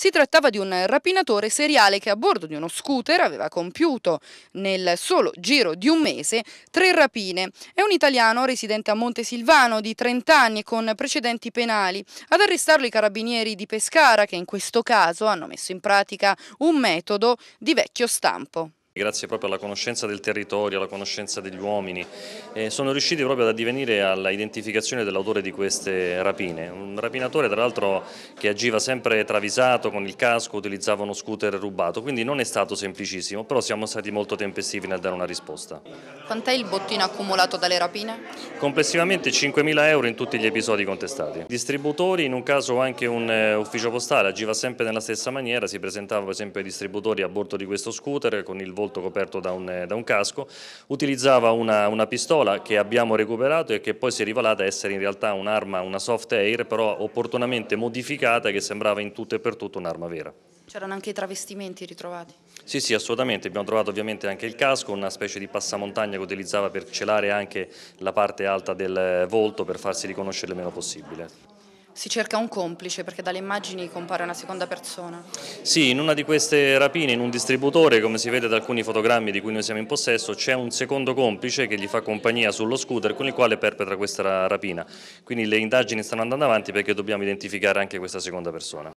Si trattava di un rapinatore seriale che a bordo di uno scooter aveva compiuto nel solo giro di un mese tre rapine. È un italiano residente a Montesilvano di 30 anni con precedenti penali. Ad arrestarlo i carabinieri di Pescara che in questo caso hanno messo in pratica un metodo di vecchio stampo. Grazie proprio alla conoscenza del territorio, alla conoscenza degli uomini, eh, sono riusciti proprio ad addivenire all'identificazione dell'autore di queste rapine. Un rapinatore tra l'altro che agiva sempre travisato, con il casco, utilizzava uno scooter rubato, quindi non è stato semplicissimo, però siamo stati molto tempestivi nel dare una risposta. Quant'è il bottino accumulato dalle rapine? Complessivamente 5.000 euro in tutti gli episodi contestati. Distributori, in un caso anche un eh, ufficio postale, agiva sempre nella stessa maniera, si presentava per esempio ai distributori a bordo di questo scooter con il volto coperto da un, da un casco, utilizzava una, una, pistola che abbiamo recuperato e che poi si è rivelata essere in realtà un'arma, una soft air, però opportunamente modificata che sembrava in tutto e per tutto un'arma vera. C'erano anche i travestimenti ritrovati? Sì, sì, assolutamente. Abbiamo trovato ovviamente anche il casco, una specie di passamontagna che utilizzava per celare anche la parte alta del volto per farsi riconoscere il meno possibile. Si cerca un complice perché dalle immagini compare una seconda persona. Sì, in una di queste rapine, in un distributore, come si vede da alcuni fotogrammi di cui noi siamo in possesso, c'è un secondo complice che gli fa compagnia sullo scooter con il quale perpetra questa rapina. Quindi le indagini stanno andando avanti perché dobbiamo identificare anche questa seconda persona.